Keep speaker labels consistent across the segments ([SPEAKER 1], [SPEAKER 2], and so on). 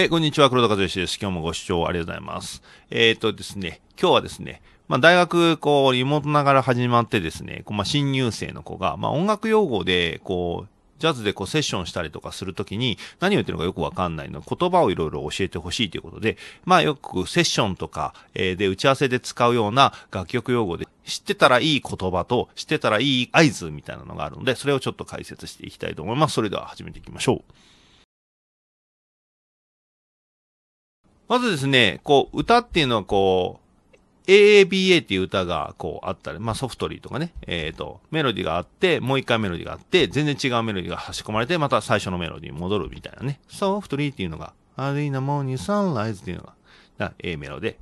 [SPEAKER 1] え、こんにちは、黒田和義です。今日もご視聴ありがとうございます。えっ、ー、とですね、今日はですね、まあ、大学、こう、リモートながら始まってですね、こうまあ、新入生の子が、まあ、音楽用語で、こう、ジャズでこうセッションしたりとかするときに何を言ってるのかよくわかんないの。言葉をいろいろ教えてほしいということで、まあよくセッションとかえで打ち合わせで使うような楽曲用語で知ってたらいい言葉と知ってたらいい合図みたいなのがあるので、それをちょっと解説していきたいと思います。それでは始めていきましょう。まずですね、こう、歌っていうのはこう、AABA っていう歌がこうあったり、まあソフトリーとかね、えっ、ー、と、メロディーがあって、もう一回メロディーがあって、全然違うメロディーが差し込まれて、また最初のメロディーに戻るみたいなね。ソフトリーっていうのが、アリーナモーニーサンライズっていうのが、A メロで、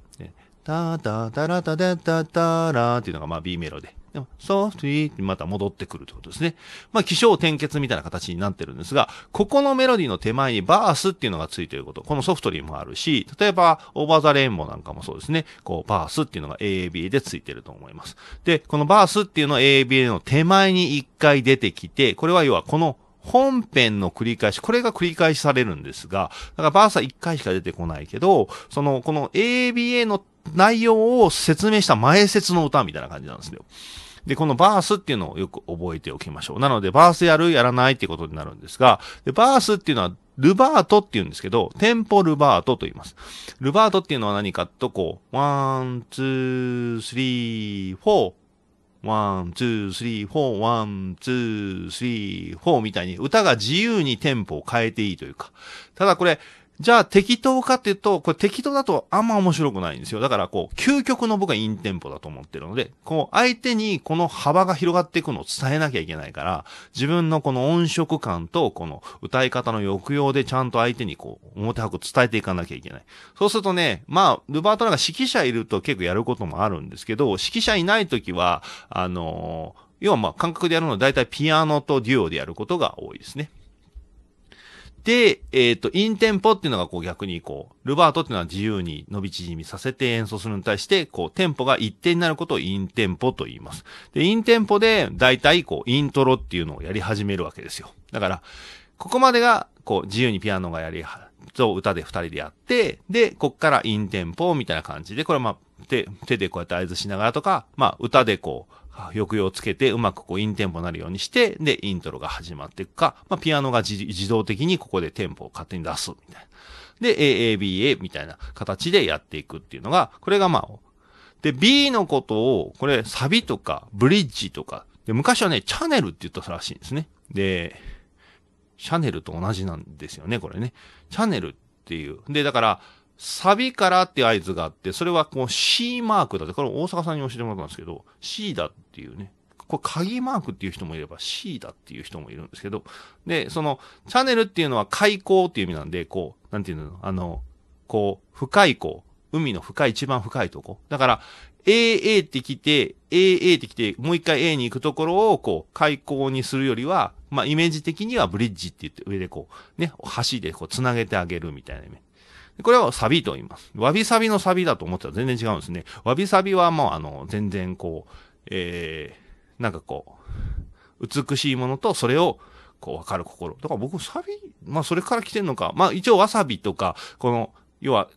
[SPEAKER 1] タータータラタタタタラっていうのがまあ B メロで、でも、ソフトゥイってまた戻ってくるってことですね。まあ、気象転結みたいな形になってるんですが、ここのメロディーの手前にバースっていうのがついてること、このソフトリーもあるし、例えば、オーバーザレインボーなんかもそうですね、こう、バースっていうのが AAB でついてると思います。で、このバースっていうのは AAB の手前に一回出てきて、これは要はこの本編の繰り返し、これが繰り返しされるんですが、だからバースは1回しか出てこないけど、その、この ABA の内容を説明した前説の歌みたいな感じなんですよ。で、このバースっていうのをよく覚えておきましょう。なので、バースやるやらないってことになるんですが、でバースっていうのは、ルバートって言うんですけど、テンポルバートと言います。ルバートっていうのは何かと、こう、ワン、ツー、スリー、フォー、ワン、ツー、スリー、フォー、ワン、ツー、スリー、フォーみたいに歌が自由にテンポを変えていいというか。ただこれ、じゃあ適当かっていうと、これ適当だとあんま面白くないんですよ。だからこう、究極の僕はインテンポだと思ってるので、こう、相手にこの幅が広がっていくのを伝えなきゃいけないから、自分のこの音色感と、この歌い方の抑揚でちゃんと相手にこう、表拍伝えていかなきゃいけない。そうするとね、まあ、ルバートなんか指揮者いると結構やることもあるんですけど、指揮者いない時は、あのー、要はまあ、感覚でやるのは大体ピアノとデュオでやることが多いですね。で、えっ、ー、と、インテンポっていうのがこう逆にこう、ルバートっていうのは自由に伸び縮みさせて演奏するのに対して、こう、テンポが一定になることをインテンポと言います。で、インテンポで、だいたいこう、イントロっていうのをやり始めるわけですよ。だから、ここまでが、こう、自由にピアノがやり、と歌で二人でやって、で、こっからインテンポみたいな感じで、これはまあ、手、手でこうやって合図しながらとか、まあ、歌でこう、抑揚をつけて、うまくこう、インテンポになるようにして、で、イントロが始まっていくか、まあ、ピアノが自動的にここでテンポを勝手に出す、みたいな。で、AABA みたいな形でやっていくっていうのが、これがまあ、で、B のことを、これ、サビとか、ブリッジとか、で、昔はね、チャネルって言ったらしいんですね。で、シャネルと同じなんですよね、これね。チャネルっていう。で、だから、サビからって合図があって、それはこの C マークだって、これ大阪さんに教えてもらったんですけど、C だっていうね。これ鍵マークっていう人もいれば C だっていう人もいるんですけど、で、その、チャンネルっていうのは開口っていう意味なんで、こう、なんていうの、あの、こう、深い口、海の深い、一番深いとこ。だから、AA って来て、AA って来て、もう一回 A に行くところを、こう、開口にするよりは、まあ、イメージ的にはブリッジって言って、上でこう、ね、橋でこう、繋げてあげるみたいな意味。これはサビと言います。わびさびのサビだと思ってたら全然違うんですね。わびさびはもうあの、全然こう、えー、なんかこう、美しいものとそれを、こう、わかる心。だから僕、サビ、まあそれから来てんのか。まあ一応わさびとか、この、要は、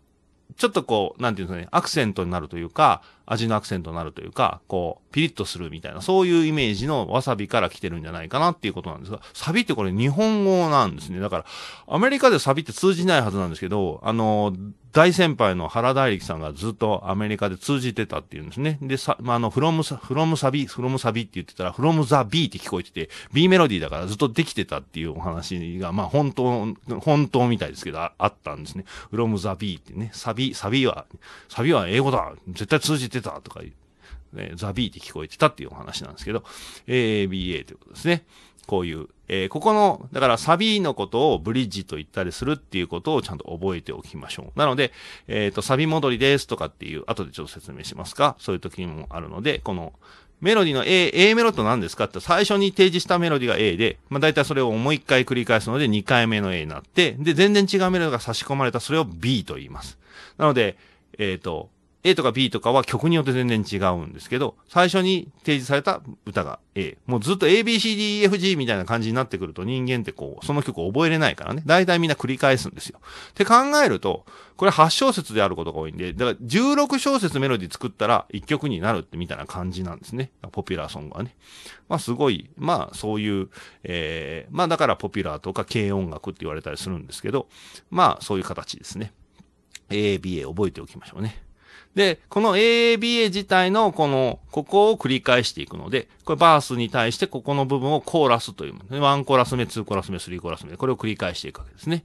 [SPEAKER 1] ちょっとこう、なんていうんですかね、アクセントになるというか、味のアクセントになるというか、こう、ピリッとするみたいな、そういうイメージのわさびから来てるんじゃないかなっていうことなんですが、サビってこれ日本語なんですね。だから、アメリカでサビって通じないはずなんですけど、あの、大先輩の原大力さんがずっとアメリカで通じてたっていうんですね。で、さ、まあ、あの、フロムサ、フロムサビ、フロムサビって言ってたら、フロムザビーって聞こえてて、B メロディーだからずっとできてたっていうお話が、まあ、本当、本当みたいですけど、あったんですね。フロムザビーってね、サビ、サビは、サビは英語だ絶対通じててたとかいう、ね、ザビーって聞こえてたっていうお話なんですけど、ABA ということですね。こういう、えー、ここの、だからサビのことをブリッジと言ったりするっていうことをちゃんと覚えておきましょう。なので、えっ、ー、と、サビ戻りですとかっていう、後でちょっと説明しますか。そういう時にもあるので、この、メロディの A、A メロと何ですかって最初に提示したメロディが A で、まあ大体それをもう一回繰り返すので2回目の A になって、で、全然違うメロディが差し込まれたそれを B と言います。なので、えっ、ー、と、A とか B とかは曲によって全然違うんですけど、最初に提示された歌が A。もうずっと ABCDEFG みたいな感じになってくると人間ってこう、その曲を覚えれないからね。大体みんな繰り返すんですよ。って考えると、これ8小節であることが多いんで、だから16小節メロディ作ったら1曲になるってみたいな感じなんですね。ポピュラーソングはね。まあすごい、まあそういう、えー、まあだからポピュラーとか軽音楽って言われたりするんですけど、まあそういう形ですね。A、B、A 覚えておきましょうね。で、この AABA 自体のこの、ここを繰り返していくので、これバースに対してここの部分をコーラスというも1コーラス目、2コーラス目、3コーラス目。これを繰り返していくわけですね。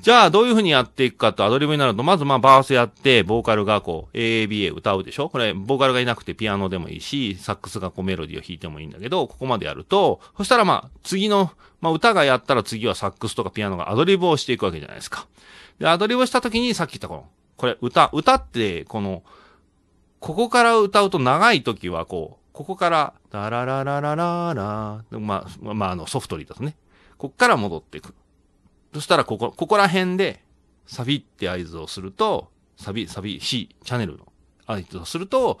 [SPEAKER 1] じゃあ、どういうふうにやっていくかとアドリブになると、まずまあバースやって、ボーカルがこう、AABA 歌うでしょこれ、ボーカルがいなくてピアノでもいいし、サックスがこうメロディーを弾いてもいいんだけど、ここまでやると、そしたらまあ、次の、まあ歌がやったら次はサックスとかピアノがアドリブをしていくわけじゃないですか。で、アドリブした時にさっき言ったこの、これ歌、歌って、この、ここから歌うと長い時はこう、ここから、ダララララララまあ、まあ、あの、ソフトリーだとね。こっから戻っていく。そしたら、ここ、ここら辺で、サビって合図をすると、サビ、サビ、C、チャンネルの合図をすると、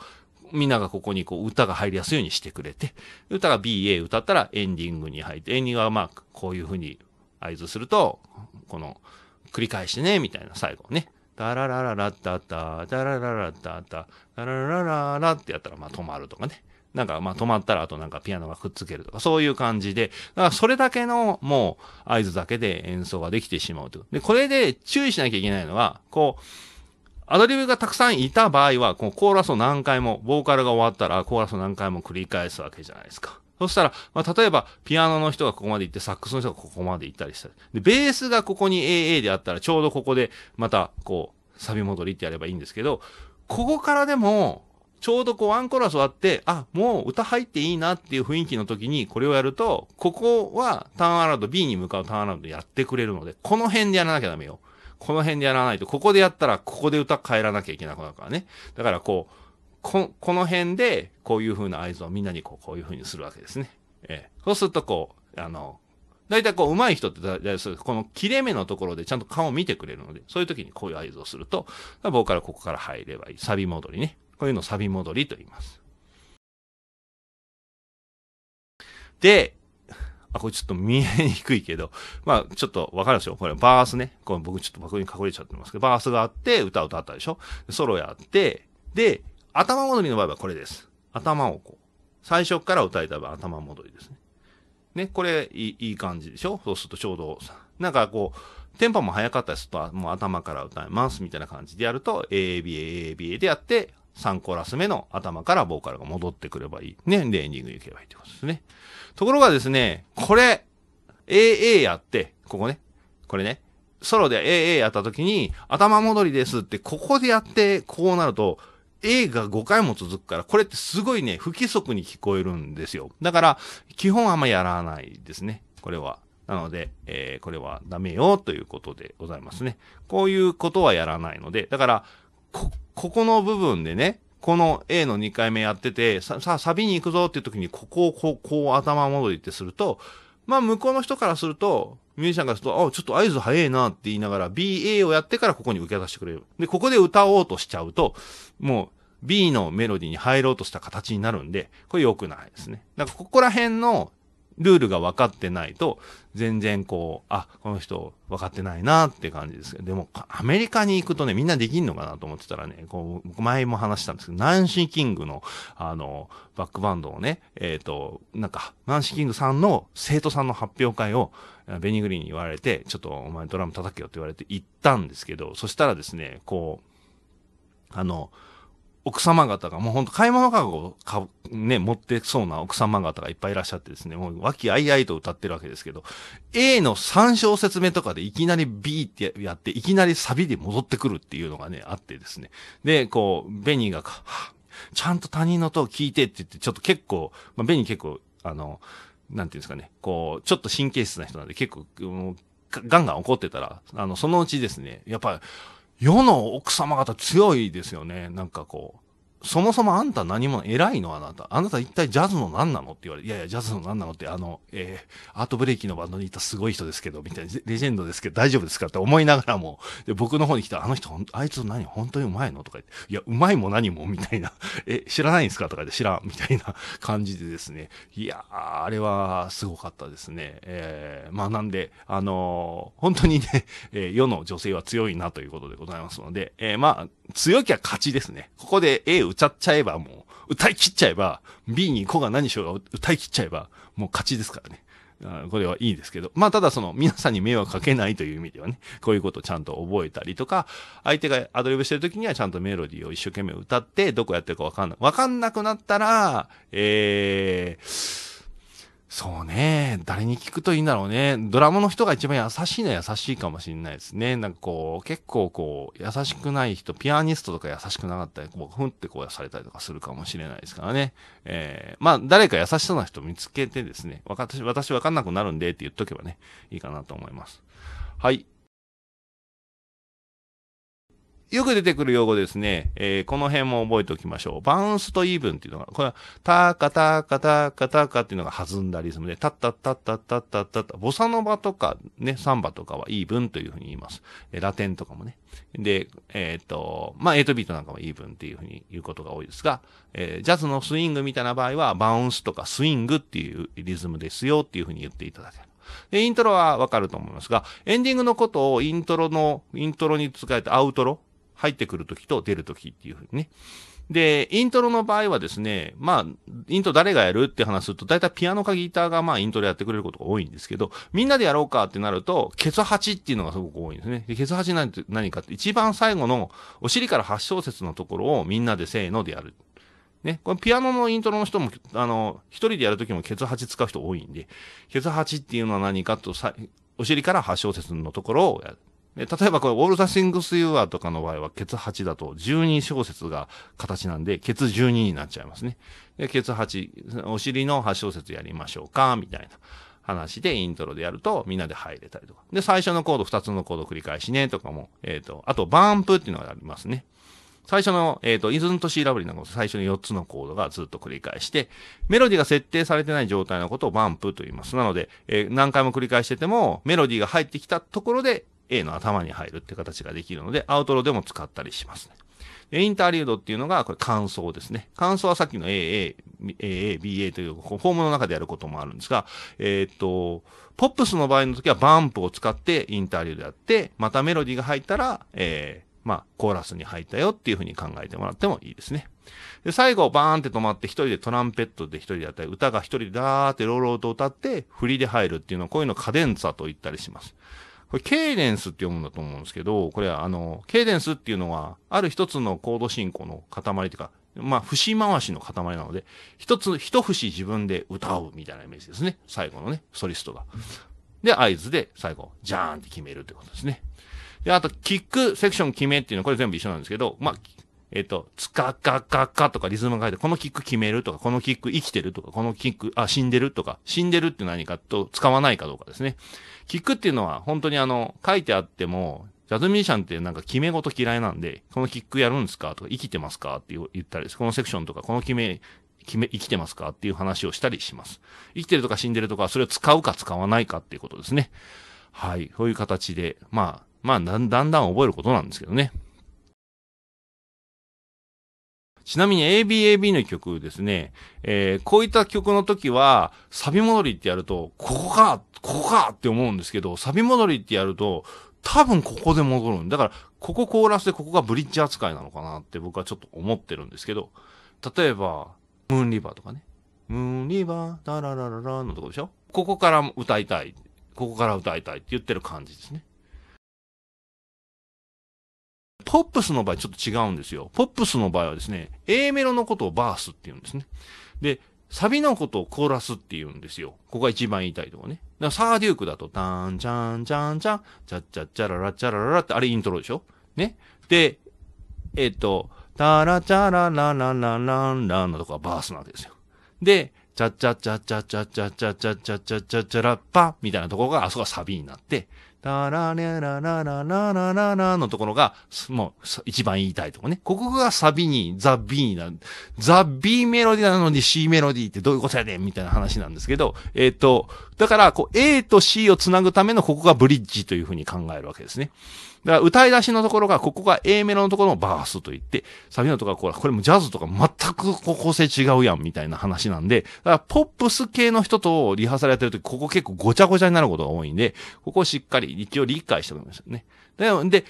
[SPEAKER 1] みんながここにこう歌が入りやすいようにしてくれて、歌が BA 歌ったらエンディングに入って、エンディングはまあ、こういう風に合図すると、この、繰り返してね、みたいな最後ね。ダララララッタッタ、ダラララッタッタ、ダララララってやったら、まあ止まるとかね。なんかまあ止まったらあとなんかピアノがくっつけるとか、そういう感じで、だからそれだけのもう合図だけで演奏ができてしまうと。で、これで注意しなきゃいけないのは、こう、アドリブがたくさんいた場合は、こうコーラスを何回も、ボーカルが終わったらコーラスを何回も繰り返すわけじゃないですか。そしたら、まあ、例えば、ピアノの人がここまで行って、サックスの人がここまで行ったりしたり。で、ベースがここに AA であったら、ちょうどここで、また、こう、サビ戻りってやればいいんですけど、ここからでも、ちょうどこうワンコラス終わって、あ、もう歌入っていいなっていう雰囲気の時にこれをやると、ここはターンアラウンド B に向かうターンアラウンドやってくれるので、この辺でやらなきゃダメよ。この辺でやらないと、ここでやったらここで歌変えらなきゃいけなくなるからね。だからこう、この辺で、こういう風な合図をみんなにこうこういう風にするわけですね。えー、そうするとこう、あの、大体こう、上手い人ってだ、だいこの切れ目のところでちゃんと顔を見てくれるので、そういう時にこういう合図をすると、僕からここから入ればいい。サビ戻りね。こういうのをサビ戻りと言います。で、あ、これちょっと見えにくいけど、まあ、ちょっとわかるでしょこれバースね。これ僕ちょっと僕に隠れちゃってますけど、バースがあって、歌を歌ったでしょソロやって、で、頭戻りの場合はこれです。頭をこう。最初から歌えた場合、頭戻りですね。ね、これいい感じでしょそうするとちょうど、なんかこう、テンポも速かったりすると、もう頭から歌いますみたいな感じでやると、AABA、AABA でやって、3コーラス目の頭からボーカルが戻ってくればいい。ね、で、エンディング行けばいいってことですね。ところがですね、これ、AA やって、ここね、これね、ソロで AA やった時に、頭戻りですって、ここでやって、こうなると、A が5回も続くから、これってすごいね、不規則に聞こえるんですよ。だから、基本あんまやらないですね。これは。なので、えー、これはダメよということでございますね。こういうことはやらないので、だから、こ、ここの部分でね、この A の2回目やってて、さ、さサビに行くぞっていう時に、ここをこう、こう頭戻りってすると、まあ向こうの人からすると、ミュージシャンからすると、あ、ちょっと合図早いなって言いながら、BA をやってからここに受け出してくれる。で、ここで歌おうとしちゃうと、もう B のメロディーに入ろうとした形になるんで、これ良くないですね。んかここら辺のルールが分かってないと、全然こう、あ、この人分かってないなって感じですけど、でもアメリカに行くとね、みんなできんのかなと思ってたらね、こう、前も話したんですけど、ナンシーキングの、あの、バックバンドをね、えっ、ー、と、なんか、ナンシーキングさんの生徒さんの発表会を、ベニグリーンに言われて、ちょっとお前ドラム叩けよって言われて行ったんですけど、そしたらですね、こう、あの、奥様方が、もうほんと買い物かごか、ね、持ってそうな奥様方がいっぱいいらっしゃってですね、もう和気あいあいと歌ってるわけですけど、A の3小節目とかでいきなり B ってやって、いきなりサビで戻ってくるっていうのがね、あってですね。で、こう、ベニーが、ちゃんと他人の音を聞いてって言って、ちょっと結構、まあ、ベニー結構、あの、なんていうんですかね、こう、ちょっと神経質な人なんで結構、ガンガン怒ってたら、あの、そのうちですね、やっぱ世の奥様方強いですよね。なんかこう、そもそもあんた何も偉いのあなた。あなた一体ジャズの何なのって言われて、いやいや、ジャズの何なのってあの、えー、アートブレーキのバンドにいたすごい人ですけど、みたいな、レジェンドですけど大丈夫ですかって思いながらも、で、僕の方に来たあの人、あいつ何本当にうまいのとか言って、いや、うまいも何もみたいな、え、知らないんですかとか言って、知らんみたいな感じでですね、いやー、あれはすごかったですね。えー、まあなんで、あのー、本当にね、え世の女性は強いなということでございますので、えまあ、強きゃ勝ちですね。ここで A 打歌っちゃえばもう、歌い切っちゃえば、B に子が何しようが歌い切っちゃえば、もう勝ちですからね。これはいいですけど。まあ、ただその、皆さんに迷惑かけないという意味ではね、こういうことをちゃんと覚えたりとか、相手がアドリブしてる時にはちゃんとメロディーを一生懸命歌って、どこやってるかわかんない。わかんなくなったら、えー、そうね。誰に聞くといいんだろうね。ドラムの人が一番優しいのは優しいかもしれないですね。なんかこう、結構こう、優しくない人、ピアニストとか優しくなかったり、こう、ふんってこうされたりとかするかもしれないですからね。えー、まあ、誰か優しそうな人見つけてですね、私、私わかんなくなるんでって言っとけばね、いいかなと思います。はい。よく出てくる用語ですね。えー、この辺も覚えておきましょう。バウンスとイーブンっていうのが、これは、ターカターカターカターカっていうのが弾んだリズムで、タッタッタッタッタッタッタッタ、ボサノバとかね、サンバとかはイーブンというふうに言います。えー、ラテンとかもね。で、えっ、と、まあ、8ビートなんかもイーブンっていうふうに言うことが多いですが、えー、ジャズのスイングみたいな場合は、バウンスとかスイングっていうリズムですよっていうふうに言っていただける。で、イントロはわかると思いますが、エンディングのことをイントロの、イントロに使えてアウトロ入ってくるときと出るときっていうふうにね。で、イントロの場合はですね、まあ、イントロ誰がやるって話すると、だいたいピアノかギターがまあイントロやってくれることが多いんですけど、みんなでやろうかってなると、ケツ8っていうのがすごく多いんですね。でケツ8なんて何かって、一番最後のお尻から8小節のところをみんなでせーのでやる。ね、これピアノのイントロの人も、あの、一人でやるときもケツ8使う人多いんで、ケツ8っていうのは何かとさ、お尻から8小節のところをやる。で例えばこれ、オールザシングスユーアーとかの場合は、ケツ8だと12小節が形なんで、ケツ12になっちゃいますね。で、ケツ8、お尻の8小節やりましょうか、みたいな話でイントロでやると、みんなで入れたりとか。で、最初のコード、2つのコード繰り返しね、とかも、えっ、ー、と、あと、バンプっていうのがありますね。最初の、えっ、ー、と、イズントシーラブリーなんか最初に4つのコードがずっと繰り返して、メロディが設定されてない状態のことをバンプと言います。なので、えー、何回も繰り返してても、メロディが入ってきたところで、A の頭に入るって形ができるので、アウトロでも使ったりしますね。でインターリュードっていうのが、これ、感想ですね。感想はさっきの AA、AA、BA という、フォームの中でやることもあるんですが、えー、っと、ポップスの場合の時はバンプを使ってインターリュードやって、またメロディーが入ったら、えー、まあ、コーラスに入ったよっていうふうに考えてもらってもいいですね。で、最後、バーンって止まって一人でトランペットで一人でやったり、歌が一人でダーってローローと歌って、振りで入るっていうのは、こういうのカデンツァと言ったりします。これ、ケイデンスって読むんだと思うんですけど、これはあの、ケイデンスっていうのは、ある一つのコード進行の塊というか、まあ、節回しの塊なので、一つ、一節自分で歌うみたいなイメージですね。最後のね、ソリストが。で、合図で最後、ジャーンって決めるってことですね。で、あと、キックセクション決めっていうのは、これ全部一緒なんですけど、まあ、えっと、つかかかかとかリズムが書いて、このキック決めるとか、このキック生きてるとか、このキック、あ、死んでるとか、死んでるって何かと使わないかどうかですね。聞くっていうのは、本当にあの、書いてあっても、ジャズミュージシャンってなんか決め事嫌いなんで、このキックやるんですかとか、生きてますかって言ったりです。このセクションとか、この決め、決め、生きてますかっていう話をしたりします。生きてるとか死んでるとか、それを使うか使わないかっていうことですね。はい。そういう形で、まあ、まあ、だんだん覚えることなんですけどね。ちなみに ABAB の曲ですね、えー、こういった曲の時は、サビ戻りってやると、ここか、ここかって思うんですけど、サビ戻りってやると、多分ここで戻るんだから、ここコーラスでここがブリッジ扱いなのかなって僕はちょっと思ってるんですけど、例えば、ムーンリバーとかね。ムーンリバー、ダララララのとこでしょここから歌いたい。ここから歌いたいって言ってる感じですね。ポップスの場合ちょっと違うんですよ。ポップスの場合はですね、A メロのことをバースって言うんですね。で、サビのことをコーラスって言うんですよ。ここが一番言いたいとこね。だからサーデュークだと、タン、チャン、チャン、チャン、チャッチャッチャララ、チャララって、あれイントロでしょね。で、えっ、と、タラチャララララランランのとこはバースなわけですよ。で、チャッチャッチャッチャッチャッチャッチャッチャッチャッチャッチャッチャャッパみたいなとこが、あそこがサビになって、ララネラララララララのところが、もう、一番言いたいとこね。ここがサビに、ザ・ビーな、ザ・ビーメロディなのに C メロディってどういうことやねんみたいな話なんですけど、えっ、と、だから、こう、A と C をつなぐためのここがブリッジというふうに考えるわけですね。だから歌い出しのところが、ここが A メロのところのバースと言って、サビのところこれ、これもジャズとか全く構成違うやんみたいな話なんで、だからポップス系の人とリハーサルやってるとき、ここ結構ごちゃごちゃになることが多いんで、ここをしっかり一応理解しておきましたね。で、で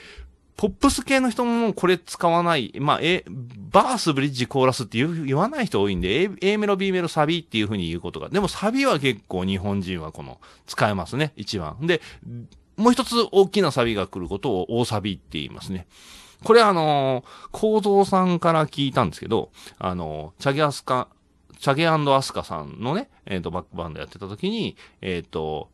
[SPEAKER 1] ポップス系の人もこれ使わない。まあ、A、バース、ブリッジ、コーラスって言わない人多いんで、A, A メロ、B メロ、サビっていう風に言うことが。でもサビは結構日本人はこの使えますね、一番。で、もう一つ大きなサビが来ることを大サビって言いますね。これあのー、構造さんから聞いたんですけど、あのー、チャゲアスカ、チャゲアスカさんのね、えっ、ー、と、バックバンドやってた時に、えっ、と、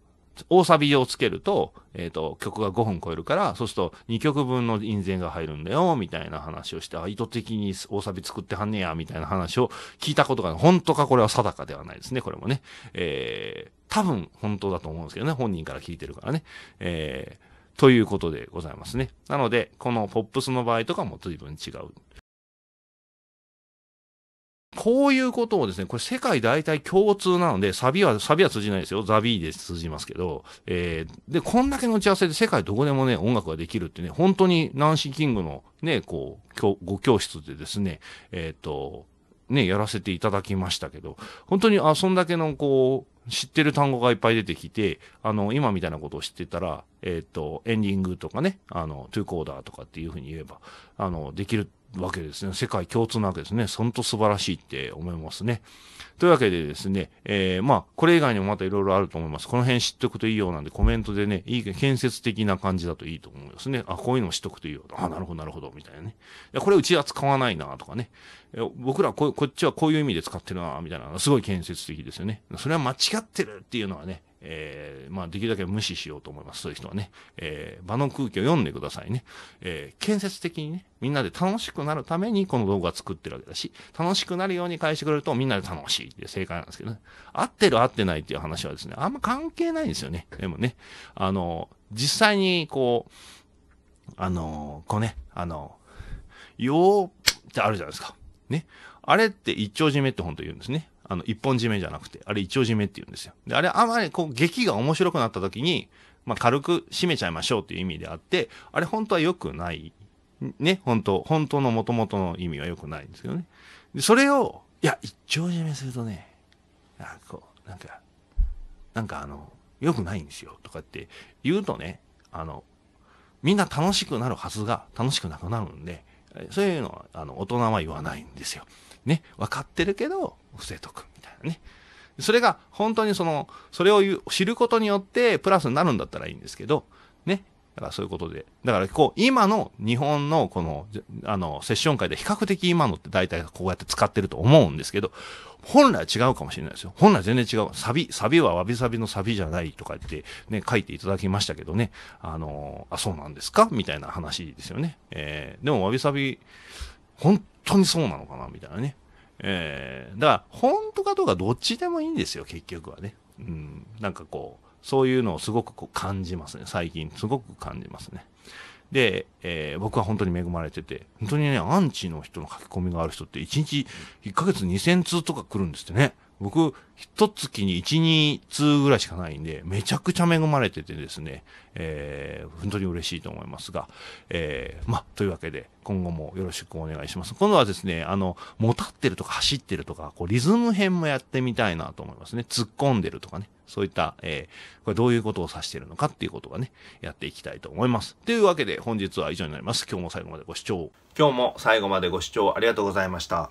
[SPEAKER 1] 大サビをつけると、えっ、ー、と、曲が5分超えるから、そうすると2曲分の印税が入るんだよ、みたいな話をして、あ、意図的に大サビ作ってはんねや、みたいな話を聞いたことが、本当かこれは定かではないですね、これもね。えー、多分本当だと思うんですけどね、本人から聞いてるからね。えー、ということでございますね。なので、このポップスの場合とかも随分違うこういうことをですね、これ世界大体共通なので、サビは、サビは通じないですよ。ザビーで通じますけど、えー、で、こんだけの打ち合わせで世界どこでもね、音楽ができるってね、本当にナンシーキングのね、こう、ご教室でですね、えっ、ー、と、ね、やらせていただきましたけど、本当に、あ、そんだけの、こう、知ってる単語がいっぱい出てきて、あの、今みたいなことを知ってたら、えっ、ー、と、エンディングとかね、あの、トゥーコーダーとかっていうふうに言えば、あの、できるわけですね。世界共通なわけですね。ほんと素晴らしいって思いますね。というわけでですね、えー、まあ、これ以外にもまた色々あると思います。この辺知っておくといいようなんで、コメントでね、いい、建設的な感じだといいと思いますね。あ、こういうのも知っておくといいよ。あ、なるほど、なるほど、みたいなね。いや、これうちは使わないな、とかね。僕らこ、こっちはこういう意味で使ってるな、みたいな。すごい建設的ですよね。それは間違ってるっていうのはね、えー、まあ、できるだけ無視しようと思います。そういう人はね。えー、場の空気を読んでくださいね。えー、建設的にね、みんなで楽しくなるためにこの動画作ってるわけだし、楽しくなるように返してくれるとみんなで楽しいって正解なんですけどね。合ってる合ってないっていう話はですね、あんま関係ないんですよね。でもね、あの、実際にこう、あの、こうね、あの、よーってあるじゃないですか。ね。あれって一丁締めって本当言うんですね。あの、一本締めじゃなくて、あれ一応締めって言うんですよ。で、あれあまりこう、劇が面白くなった時に、まあ、軽く締めちゃいましょうっていう意味であって、あれ本当は良くない。ね、本当本当の元々の意味は良くないんですけどね。で、それを、いや、一丁締めするとね、あこう、なんか、なんかあの、良くないんですよ、とかって言うとね、あの、みんな楽しくなるはずが楽しくなくなるんで、そういうのは、あの、大人は言わないんですよ。ね、分かってるけど、伏せとくみたいなね。それが本当にその、それを知ることによってプラスになるんだったらいいんですけど、ね。だからそういうことで。だからこう、今の日本のこの、あの、セッション会で比較的今のって大体こうやって使ってると思うんですけど、本来違うかもしれないですよ。本来全然違う。サビ、サビはわびさびのサビじゃないとか言ってね、書いていただきましたけどね。あの、あ、そうなんですかみたいな話ですよね。えー、でもわびさび、本当にそうなのかなみたいなね。えー、だから、本当かどうかどっちでもいいんですよ、結局はね。うん、なんかこう、そういうのをすごくこう感じますね。最近、すごく感じますね。で、えー、僕は本当に恵まれてて、本当にね、アンチの人の書き込みがある人って、1日、1ヶ月2000通とか来るんですってね。僕、一月に1、2通ぐらいしかないんで、めちゃくちゃ恵まれててですね、えー、本当に嬉しいと思いますが、えー、ま、というわけで、今後もよろしくお願いします。今度はですね、あの、もたってるとか走ってるとか、こう、リズム編もやってみたいなと思いますね。突っ込んでるとかね。そういった、えー、これどういうことを指してるのかっていうことがね、やっていきたいと思います。というわけで、本日は以上になります。今日も最後までご視聴。今日も最後までご視聴ありがとうございました。